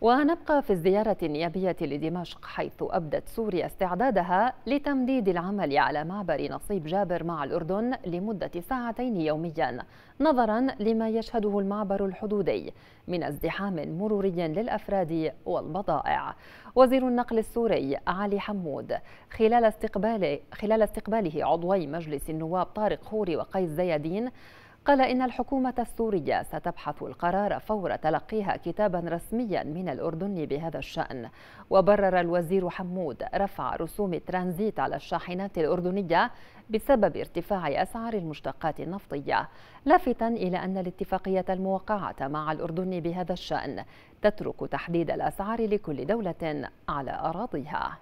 ونبقى في الزيارة النيابية لدمشق حيث أبدت سوريا استعدادها لتمديد العمل على معبر نصيب جابر مع الأردن لمدة ساعتين يوميا نظرا لما يشهده المعبر الحدودي من ازدحام مروري للأفراد والبضائع وزير النقل السوري علي حمود خلال استقباله, خلال استقباله عضوي مجلس النواب طارق خوري وقيس زيادين قال إن الحكومة السورية ستبحث القرار فور تلقيها كتابا رسميا من الأردن بهذا الشأن وبرر الوزير حمود رفع رسوم الترانزيت على الشاحنات الأردنية بسبب ارتفاع أسعار المشتقات النفطية لافتا إلى أن الاتفاقية الموقعة مع الأردن بهذا الشأن تترك تحديد الأسعار لكل دولة على أراضيها